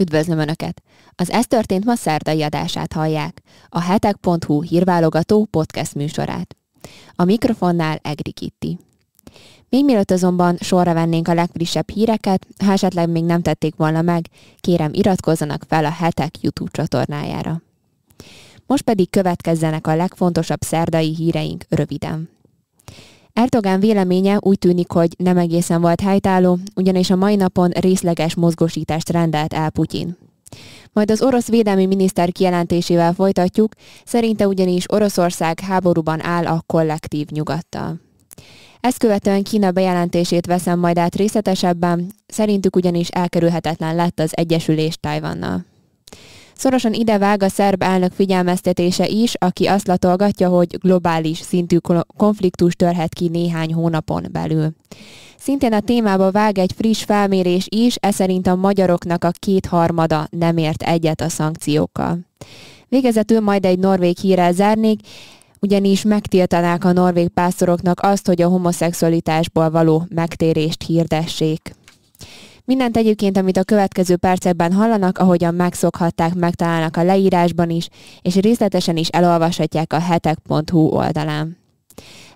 Üdvözlöm Önöket! Az Ez történt ma szerdai adását hallják, a hetek.hu hírválogató podcast műsorát. A mikrofonnál Egri Kitti. Még mielőtt azonban sorra vennénk a legfrissebb híreket, ha esetleg még nem tették volna meg, kérem iratkozzanak fel a hetek YouTube csatornájára. Most pedig következzenek a legfontosabb szerdai híreink röviden. Erdogán véleménye úgy tűnik, hogy nem egészen volt helytálló, ugyanis a mai napon részleges mozgósítást rendelt el Putyin. Majd az orosz védelmi miniszter kijelentésével folytatjuk, szerinte ugyanis Oroszország háborúban áll a kollektív nyugattal. Ezt követően Kína bejelentését veszem majd át részletesebben, szerintük ugyanis elkerülhetetlen lett az egyesülés Tajvannal. Szorosan idevág a szerb elnök figyelmeztetése is, aki azt latolgatja, hogy globális szintű konfliktus törhet ki néhány hónapon belül. Szintén a témába vág egy friss felmérés is, ez szerint a magyaroknak a kétharmada nem ért egyet a szankciókkal. Végezetül majd egy norvég hírrel zárnék, ugyanis megtiltanák a norvég pásztoroknak azt, hogy a homoszexualitásból való megtérést hirdessék. Mindent egyébként, amit a következő percekben hallanak, ahogyan megszokhatták, megtalálnak a leírásban is, és részletesen is elolvashatják a hetek.hu oldalán.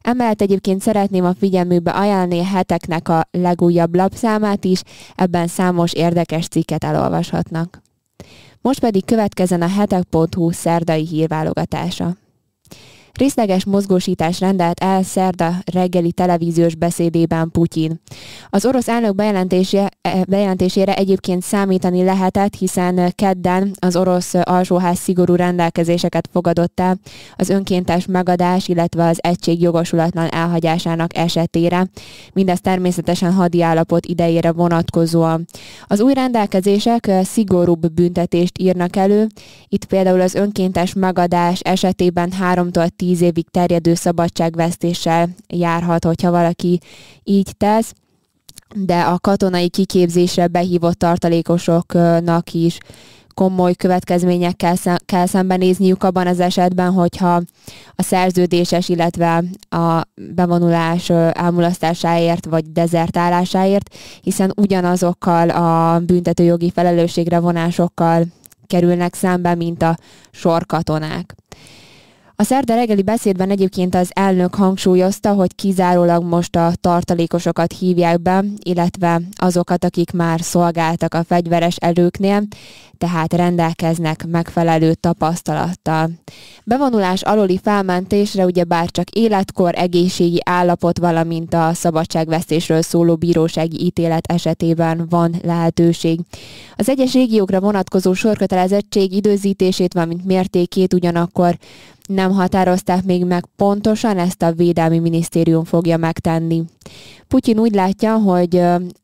Emellett egyébként szeretném a figyelmükbe ajánlani a heteknek a legújabb lapszámát is, ebben számos érdekes cikket elolvashatnak. Most pedig következzen a hetek.hu szerdai hírválogatása. Részleges mozgósítás rendelt el szerda reggeli televíziós beszédében Putyin. Az orosz elnök e, bejelentésére egyébként számítani lehetett, hiszen kedden az orosz alsóház szigorú rendelkezéseket fogadott el az önkéntes megadás, illetve az egység jogosulatlan elhagyásának esetére. Mindez természetesen hadi állapot idejére vonatkozóan. Az új rendelkezések szigorúbb büntetést írnak elő, itt például az önkéntes megadás esetében 3-tól tíz évig terjedő szabadságvesztéssel járhat, hogyha valaki így tesz de a katonai kiképzésre behívott tartalékosoknak is komoly következményekkel kell szembenézniük abban az esetben, hogyha a szerződéses, illetve a bevonulás elmulasztásáért vagy dezertálásáért, hiszen ugyanazokkal a büntetőjogi felelősségre vonásokkal kerülnek szembe, mint a sorkatonák. A szerda reggeli beszédben egyébként az elnök hangsúlyozta, hogy kizárólag most a tartalékosokat hívják be, illetve azokat, akik már szolgáltak a fegyveres erőknél, tehát rendelkeznek megfelelő tapasztalattal. Bevonulás aloli felmentésre ugyebár csak életkor, egészségi állapot, valamint a szabadságvesztésről szóló bírósági ítélet esetében van lehetőség. Az egyes régiókra vonatkozó sorkötelezettség időzítését, valamint mértékét ugyanakkor nem határozták még meg pontosan, ezt a Védelmi Minisztérium fogja megtenni. Putyin úgy látja, hogy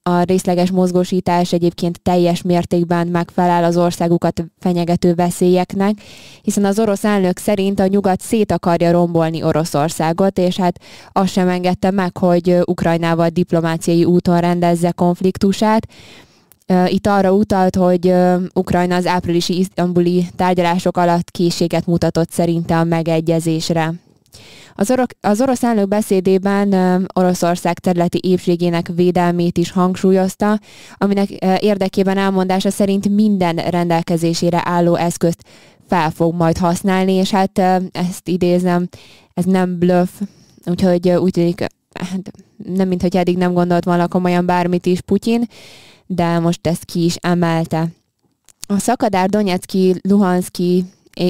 a részleges mozgósítás egyébként teljes mértékben megfelel az országukat fenyegető veszélyeknek, hiszen az orosz elnök szerint a nyugat szét akarja rombolni Oroszországot, és hát azt sem engedte meg, hogy Ukrajnával diplomáciai úton rendezze konfliktusát, itt arra utalt, hogy Ukrajna az áprilisi isztambuli tárgyalások alatt készséget mutatott szerinte a megegyezésre. Az, orok, az orosz elnök beszédében Oroszország területi épségének védelmét is hangsúlyozta, aminek érdekében elmondása szerint minden rendelkezésére álló eszközt fel fog majd használni, és hát ezt idézem, ez nem bluff, úgyhogy úgy tűnik, hát nem mintha eddig nem gondolt volna komolyan bármit is Putyin de most ezt ki is emelte. A szakadár Donetszki, Luhanszki,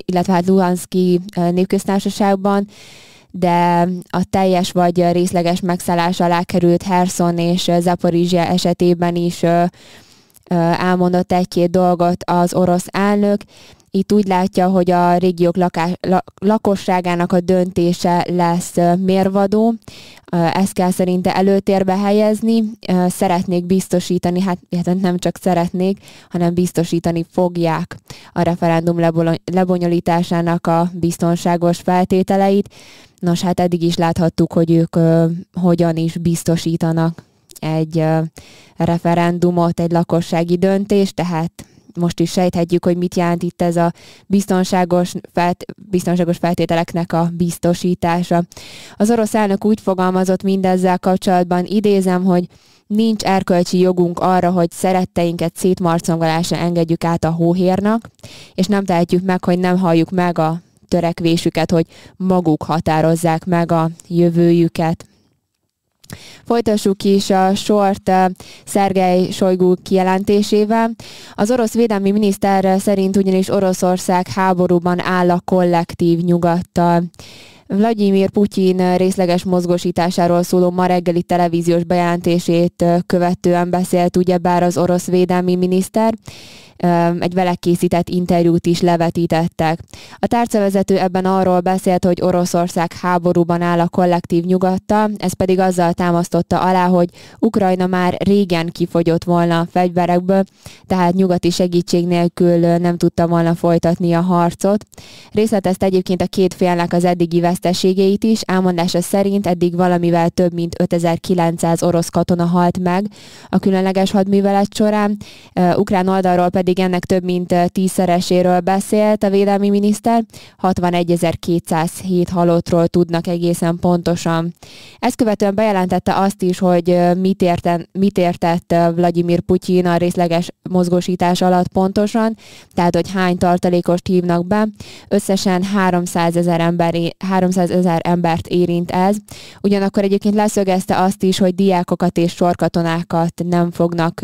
illetve hát Luhanszki népköztársaságban de a teljes vagy részleges megszállás alá került Herson és Zaporizsia esetében is elmondott egy-két dolgot az orosz elnök, itt úgy látja, hogy a régiók lakás, lakosságának a döntése lesz mérvadó. Ezt kell szerinte előtérbe helyezni. Szeretnék biztosítani, hát, hát, nem csak szeretnék, hanem biztosítani fogják a referendum lebonyolításának a biztonságos feltételeit. Nos, hát eddig is láthattuk, hogy ők hogyan is biztosítanak egy referendumot, egy lakossági döntést, tehát most is sejthetjük, hogy mit jelent itt ez a biztonságos, felt, biztonságos feltételeknek a biztosítása. Az orosz elnök úgy fogalmazott mindezzel kapcsolatban, idézem, hogy nincs erkölcsi jogunk arra, hogy szeretteinket szétmarcongolásra engedjük át a hóhérnak, és nem tehetjük meg, hogy nem halljuk meg a törekvésüket, hogy maguk határozzák meg a jövőjüket. Folytassuk is a sort eh, Szergej Sojgu kijelentésével. Az orosz védelmi miniszter szerint ugyanis Oroszország háborúban áll a kollektív nyugattal. Vladimir Putyin részleges mozgósításáról szóló ma reggeli televíziós bejelentését eh, követően beszélt ugyebár az orosz védelmi miniszter, egy vele készített interjút is levetítettek. A tárcavezető ebben arról beszélt, hogy Oroszország háborúban áll a kollektív nyugatta, ez pedig azzal támasztotta alá, hogy Ukrajna már régen kifogyott volna a fegyverekből, tehát nyugati segítség nélkül nem tudta volna folytatni a harcot. Részletezte egyébként a két félnek az eddigi veszteségeit is, elmondása szerint eddig valamivel több mint 5900 orosz katona halt meg a különleges hadművelet során, ukrán oldalról pedig pedig ennek több mint eh, tízszereséről beszélt a védelmi miniszter, 61.207 halottról tudnak egészen pontosan. Ezt követően bejelentette azt is, hogy eh, mit, érten, mit értett eh, Vladimir Putyin a részleges mozgósítás alatt pontosan, tehát hogy hány tartalékost hívnak be. Összesen 300 ezer, ember, 300 ezer embert érint ez. Ugyanakkor egyébként leszögezte azt is, hogy diákokat és sorkatonákat nem fognak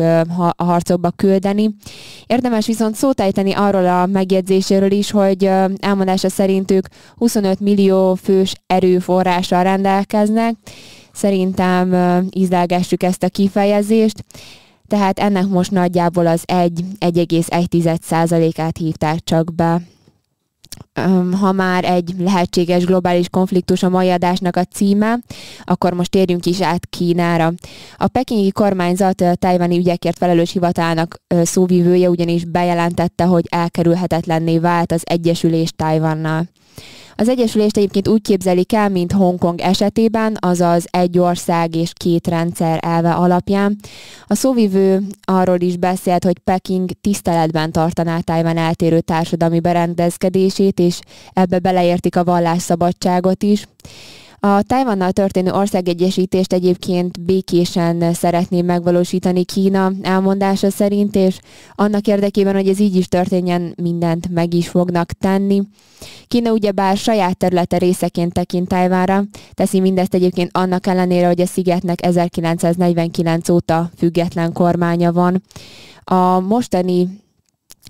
a harcokba küldeni. Érdemes viszont szótájteni arról a megjegyzéséről is, hogy elmondása szerintük 25 millió fős erőforrással rendelkeznek. Szerintem ízlelgessük ezt a kifejezést. Tehát ennek most nagyjából az 1,1%-át hívták csak be ha már egy lehetséges globális konfliktus a mai adásnak a címe, akkor most térjünk is át Kínára. A pekingi kormányzat a tájvani ügyekért felelős hivatának szóvivője ugyanis bejelentette, hogy elkerülhetetlenné vált az egyesülés Tájvannal. Az Egyesülést egyébként úgy képzelik el, mint Hongkong esetében, azaz egy ország és két rendszer elve alapján. A szóvivő arról is beszélt, hogy Peking tiszteletben tartaná Tájván eltérő társadalmi berendezkedését, és ebbe beleértik a vallásszabadságot is. A Tajvannal történő országegyesítést egyébként békésen szeretné megvalósítani Kína elmondása szerint, és annak érdekében, hogy ez így is történjen, mindent meg is fognak tenni. Kína ugyebár saját területe részeként tekint Tajvánra, teszi mindezt egyébként annak ellenére, hogy a szigetnek 1949 óta független kormánya van. A mostani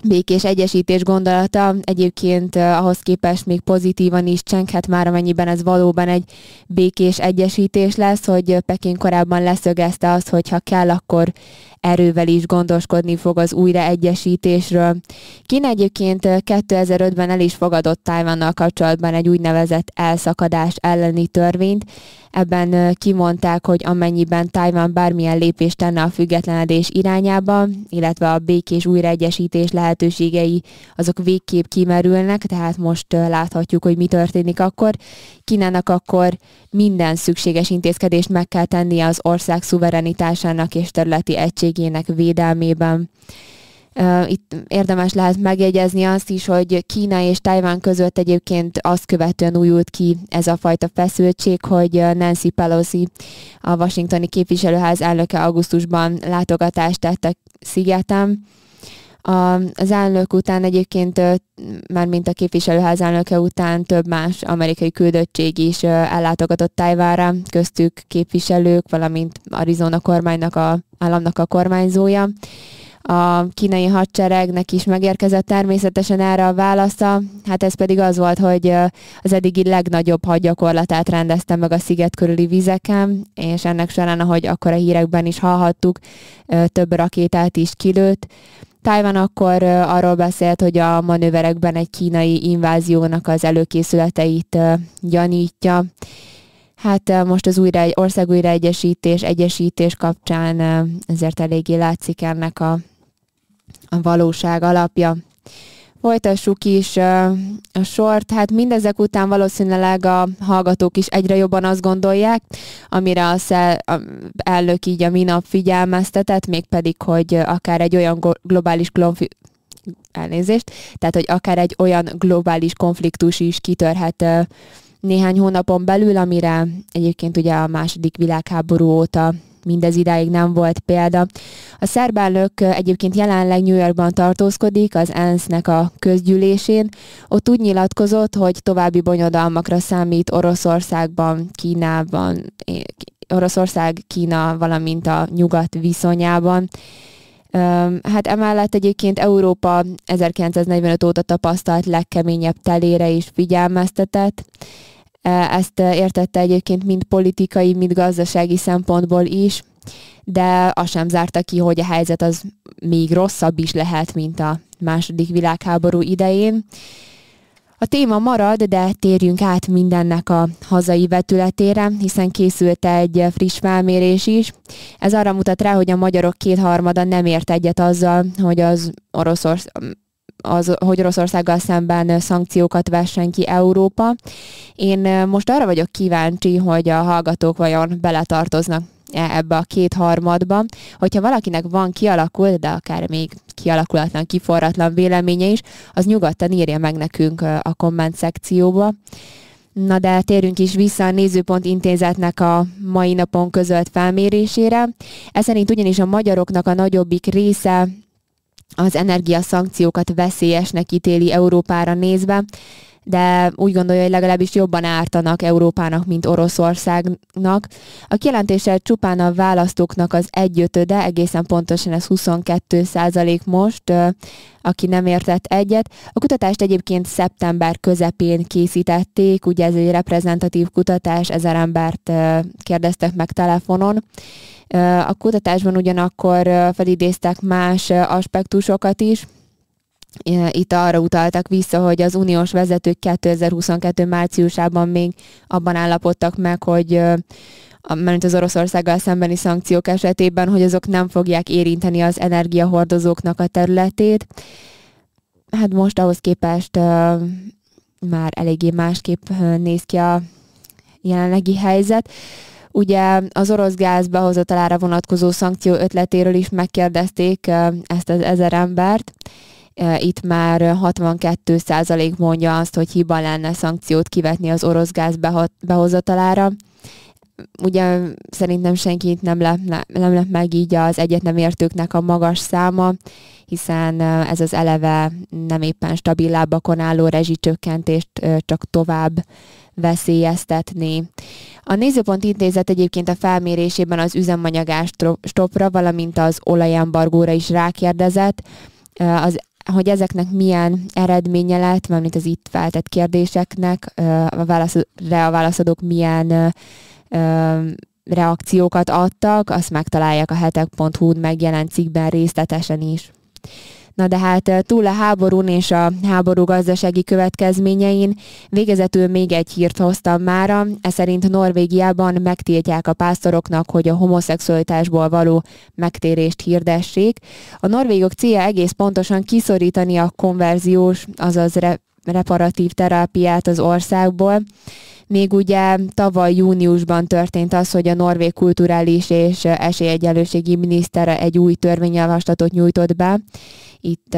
békés egyesítés gondolata egyébként eh, ahhoz képest még pozitívan is csenghet már, amennyiben ez valóban egy békés egyesítés lesz, hogy Peking korábban leszögezte azt, hogy ha kell, akkor erővel is gondoskodni fog az újraegyesítésről. Kína egyébként 2005-ben eh, el is fogadott Tájvannal kapcsolatban egy úgynevezett elszakadás elleni törvényt. Ebben kimondták, hogy amennyiben Tajvan bármilyen lépést tenne a függetlenedés irányába, illetve a békés újraegyesítés lehetőségei azok végképp kimerülnek, tehát most láthatjuk, hogy mi történik akkor. Kínának akkor minden szükséges intézkedést meg kell tennie az ország szuverenitásának és területi egységének védelmében. Itt érdemes lehet megjegyezni azt is, hogy Kína és Tajván között egyébként azt követően újult ki ez a fajta feszültség, hogy Nancy Pelosi, a washingtoni képviselőház elnöke augusztusban látogatást tett a szigetem, a, az elnök után egyébként, már mint a képviselőház elnöke után több más amerikai küldöttség is ellátogatott Tajvára, köztük képviselők, valamint Arizona kormánynak a, államnak a kormányzója a kínai hadseregnek is megérkezett természetesen erre a válasza, hát ez pedig az volt, hogy az eddigi legnagyobb hadgyakorlatát rendezte meg a sziget körüli vizeken, és ennek során, ahogy akkor a hírekben is hallhattuk, több rakétát is kilőtt. Tájván akkor arról beszélt, hogy a manőverekben egy kínai inváziónak az előkészületeit gyanítja. Hát most az újra, ország újraegyesítés, egyesítés kapcsán ezért eléggé látszik ennek a a valóság alapja. Folytassuk is a sort. Hát mindezek után valószínűleg a hallgatók is egyre jobban azt gondolják, amire a elnök így a minap figyelmeztetett, mégpedig, hogy akár egy olyan globális konfliktus, elnézést, tehát, hogy akár egy olyan globális konfliktus is kitörhet néhány hónapon belül, amire egyébként ugye a második világháború óta mindez idáig nem volt példa. A szerb elnök egyébként jelenleg New Yorkban tartózkodik az ENSZ-nek a közgyűlésén. Ott úgy nyilatkozott, hogy további bonyodalmakra számít Oroszországban, Kínában, Oroszország, Kína, valamint a nyugat viszonyában. Hát emellett egyébként Európa 1945 óta tapasztalt legkeményebb telére is figyelmeztetett. E, ezt e, értette egyébként mind politikai, mind gazdasági szempontból is, de azt sem zárta ki, hogy a helyzet az még rosszabb is lehet, mint a második világháború idején. A téma marad, de térjünk át mindennek a hazai vetületére, hiszen készült egy friss felmérés is. Ez arra mutat rá, hogy a magyarok kétharmada nem ért egyet azzal, hogy az Oroszország az, hogy Oroszországgal szemben szankciókat vessen ki Európa. Én eh, most arra vagyok kíváncsi, hogy a hallgatók vajon beletartoznak ebbe a kétharmadba. Hogyha valakinek van kialakult, de akár még kialakulatlan, kiforratlan véleménye is, az nyugodtan írja meg nekünk eh, a komment szekcióba. Na de térjünk is vissza a Nézőpont Intézetnek a mai napon közölt felmérésére. Ez szerint ugyanis a magyaroknak a nagyobbik része az energiaszankciókat veszélyesnek ítéli Európára nézve, de úgy gondolja, hogy legalábbis jobban ártanak Európának, mint Oroszországnak. A kijelentéssel csupán a választóknak az egyötöde, egészen pontosan ez 22 százalék most, aki nem értett egyet. A kutatást egyébként szeptember közepén készítették, ugye ez egy reprezentatív kutatás, ezer embert kérdeztek meg telefonon, a kutatásban ugyanakkor felidéztek más aspektusokat is, itt arra utaltak vissza, hogy az uniós vezetők 2022 márciusában még abban állapodtak meg, hogy mert az Oroszországgal szembeni szankciók esetében, hogy azok nem fogják érinteni az energiahordozóknak a területét. Hát most ahhoz képest uh, már eléggé másképp néz ki a jelenlegi helyzet. Uh, Ugye az orosz gáz behozatalára vonatkozó szankció ötletéről is megkérdezték ezt az ezer embert, itt már 62% mondja azt, hogy hiba lenne szankciót kivetni az orosz gáz behozatalára. Ugye szerintem senkit nem lep, nem lep meg így az egyet nem értőknek a magas száma, hiszen ez az eleve nem éppen stabil lábakon álló rezsicsökkentést csak tovább veszélyeztetni. A Nézőpont Intézet egyébként a felmérésében az üzemanyagás stopra, valamint az olajembargóra is rákérdezett, az hogy ezeknek milyen eredménye lett, mint az itt feltett kérdéseknek, a válaszadók, a válaszadók milyen reakciókat adtak, azt megtalálják a hetek.hu-n megjelent cikkben részletesen is. Na de hát eh, túl a háborún és a háború gazdasági következményein végezetül még egy hírt hoztam mára, ez szerint Norvégiában megtiltják a pásztoroknak, hogy a homoszexualitásból való megtérést hirdessék. A norvégok célja egész pontosan kiszorítani a konverziós, azaz re- reparatív terápiát az országból. Még ugye tavaly júniusban történt az, hogy a Norvég Kulturális és Esélyegyenlőségi Minisztere egy új törvényjavaslatot nyújtott be, itt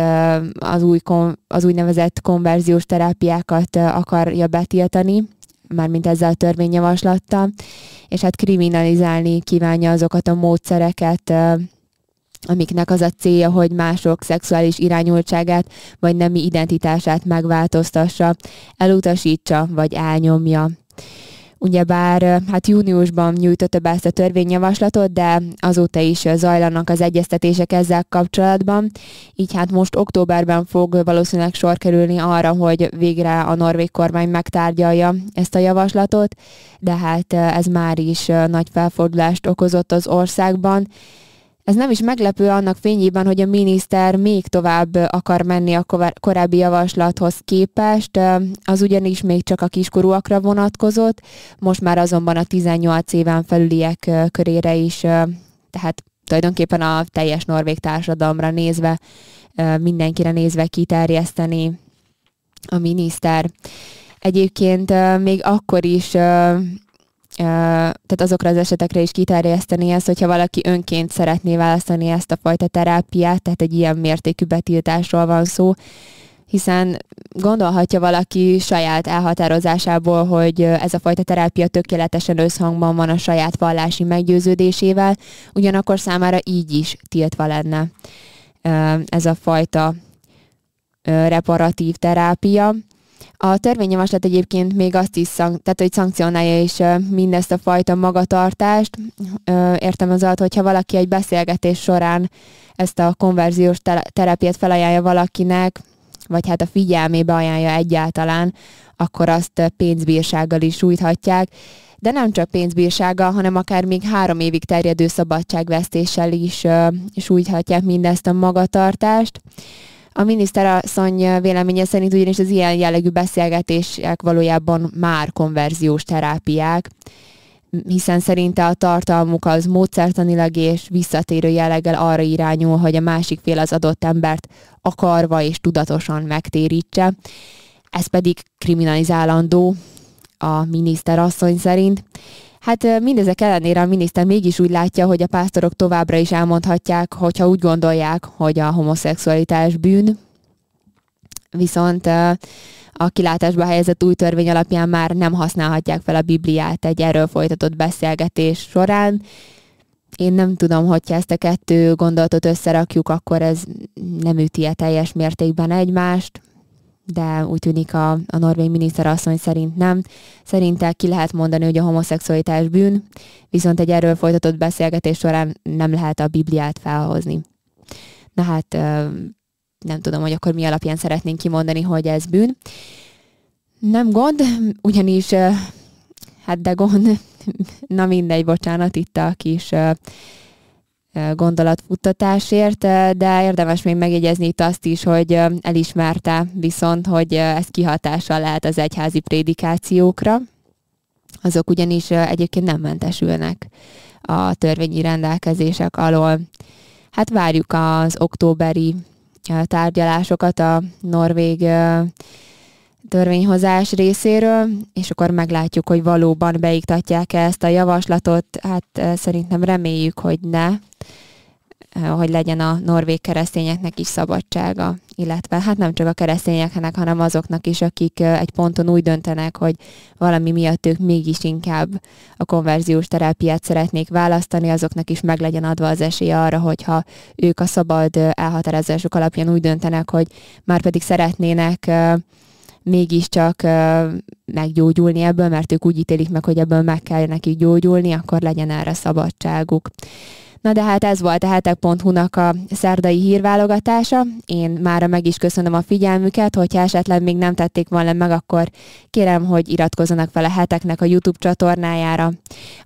az, új, az úgynevezett konverziós terápiákat akarja betiltani, mármint ezzel a törvényjavaslattal, és hát kriminalizálni kívánja azokat a módszereket, amiknek az a célja, hogy mások szexuális irányultságát vagy nemi identitását megváltoztassa, elutasítsa vagy elnyomja. Ugyebár hát júniusban nyújtotta be ezt a törvényjavaslatot, de azóta is zajlanak az egyeztetések ezzel kapcsolatban, így hát most októberben fog valószínűleg sor kerülni arra, hogy végre a norvég kormány megtárgyalja ezt a javaslatot, de hát ez már is nagy felfordulást okozott az országban, ez nem is meglepő annak fényében, hogy a miniszter még tovább akar menni a korábbi javaslathoz képest, az ugyanis még csak a kiskorúakra vonatkozott, most már azonban a 18 éven felüliek körére is, tehát tulajdonképpen a teljes norvég társadalomra nézve, mindenkire nézve kiterjeszteni a miniszter. Egyébként még akkor is tehát azokra az esetekre is kiterjeszteni ezt, hogyha valaki önként szeretné választani ezt a fajta terápiát, tehát egy ilyen mértékű betiltásról van szó, hiszen gondolhatja valaki saját elhatározásából, hogy ez a fajta terápia tökéletesen összhangban van a saját vallási meggyőződésével, ugyanakkor számára így is tiltva lenne ez a fajta reparatív terápia. A törvényjavaslat egyébként még azt is, szank- tehát hogy szankcionálja is mindezt a fajta magatartást. Értem az alatt, hogyha valaki egy beszélgetés során ezt a konverziós terápiát felajánlja valakinek, vagy hát a figyelmébe ajánlja egyáltalán, akkor azt pénzbírsággal is sújthatják de nem csak pénzbírsága, hanem akár még három évig terjedő szabadságvesztéssel is uh, sújthatják mindezt a magatartást. A miniszterasszony véleménye szerint ugyanis az ilyen jellegű beszélgetések valójában már konverziós terápiák, hiszen szerinte a tartalmuk az módszertanilag és visszatérő jelleggel arra irányul, hogy a másik fél az adott embert akarva és tudatosan megtérítse. Ez pedig kriminalizálandó a miniszterasszony szerint. Hát mindezek ellenére a miniszter mégis úgy látja, hogy a pásztorok továbbra is elmondhatják, hogyha úgy gondolják, hogy a homoszexualitás bűn, viszont a kilátásba helyezett új törvény alapján már nem használhatják fel a Bibliát egy erről folytatott beszélgetés során. Én nem tudom, hogyha ezt a kettő gondolatot összerakjuk, akkor ez nem üti -e teljes mértékben egymást de úgy tűnik a, a norvég asszony szerint nem. Szerinte ki lehet mondani, hogy a homoszexualitás bűn, viszont egy erről folytatott beszélgetés során nem lehet a Bibliát felhozni. Na hát nem tudom, hogy akkor mi alapján szeretnénk kimondani, hogy ez bűn. Nem gond, ugyanis hát de gond, na mindegy, bocsánat, itt a kis gondolatfuttatásért, de érdemes még megjegyezni itt azt is, hogy elismerte viszont, hogy ez kihatással lehet az egyházi prédikációkra, azok ugyanis egyébként nem mentesülnek a törvényi rendelkezések alól. Hát várjuk az októberi tárgyalásokat a norvég törvényhozás részéről, és akkor meglátjuk, hogy valóban beiktatják -e ezt a javaslatot. Hát eh, szerintem reméljük, hogy ne, eh, hogy legyen a norvég keresztényeknek is szabadsága, illetve hát nem csak a keresztényeknek, hanem azoknak is, akik eh, egy ponton úgy döntenek, hogy valami miatt ők mégis inkább a konverziós terápiát szeretnék választani, azoknak is meg legyen adva az esélye arra, hogyha ők a szabad elhatározásuk alapján úgy döntenek, hogy már pedig szeretnének mégiscsak meggyógyulni ebből, mert ők úgy ítélik meg, hogy ebből meg kell nekik gyógyulni, akkor legyen erre szabadságuk. Na de hát ez volt a hetek.hu-nak a szerdai hírválogatása. Én mára meg is köszönöm a figyelmüket, hogyha esetleg még nem tették volna meg, akkor kérem, hogy iratkozzanak fel a heteknek a YouTube csatornájára.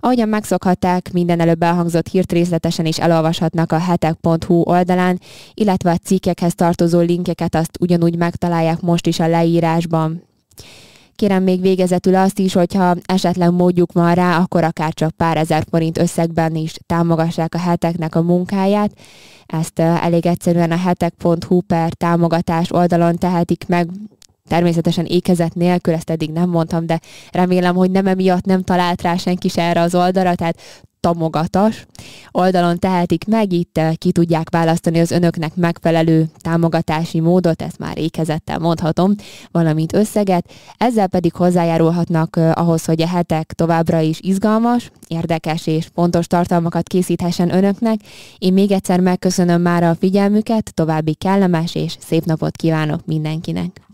Ahogyan megszokhatták, minden előbb elhangzott hírt részletesen is elolvashatnak a hetek.hu oldalán, illetve a cikkekhez tartozó linkeket azt ugyanúgy megtalálják most is a leírásban. Kérem még végezetül azt is, hogyha esetleg módjuk van rá, akkor akár csak pár ezer forint összegben is támogassák a heteknek a munkáját. Ezt elég egyszerűen a hetek.hu per támogatás oldalon tehetik meg, Természetesen ékezet nélkül, ezt eddig nem mondtam, de remélem, hogy nem emiatt nem talált rá senki se erre az oldalra, tehát tamogatas oldalon tehetik meg, itt eh, ki tudják választani az önöknek megfelelő támogatási módot, ezt már ékezettel mondhatom, valamint összeget, ezzel pedig hozzájárulhatnak eh, ahhoz, hogy a hetek továbbra is izgalmas, érdekes és pontos tartalmakat készíthessen önöknek. Én még egyszer megköszönöm már a figyelmüket, további kellemes és szép napot kívánok mindenkinek!